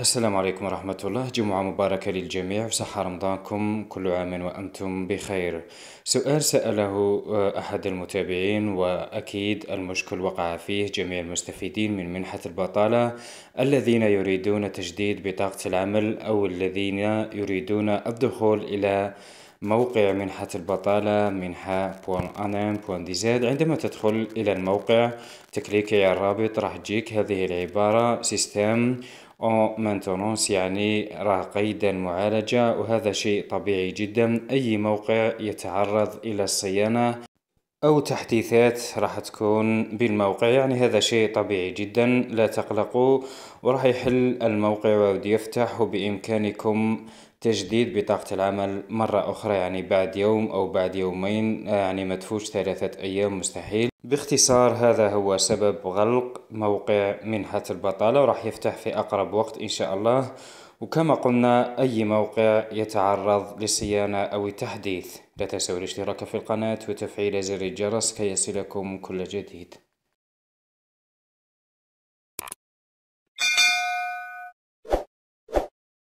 السلام عليكم ورحمة الله جمعة مباركة للجميع وصحة رمضانكم كل عام وأنتم بخير سؤال سأله آه، أحد المتابعين وأكيد المشكل وقع فيه جميع المستفيدين من منحة البطالة الذين يريدون تجديد بطاقة العمل أو الذين يريدون الدخول إلى موقع منحة البطالة منحة زاد عندما تدخل إلى الموقع تكليكي على الرابط راح تجيك هذه العبارة سيستم اون مانتونونس يعني راه قيد المعالجة وهذا شيء طبيعي جدا اي موقع يتعرض الى الصيانة أو تحديثات راح تكون بالموقع يعني هذا شيء طبيعي جدا لا تقلقوا وراح يحل الموقع ويعود يفتح وبإمكانكم تجديد بطاقة العمل مرة أخرى يعني بعد يوم أو بعد يومين يعني ما تفوش ثلاثة أيام مستحيل باختصار هذا هو سبب غلق موقع منحة البطالة وراح يفتح في أقرب وقت إن شاء الله وكما قلنا أي موقع يتعرض لصيانة أو تحديث لا تنسوا الاشتراك في القناة وتفعيل زر الجرس كي يصلكم كل جديد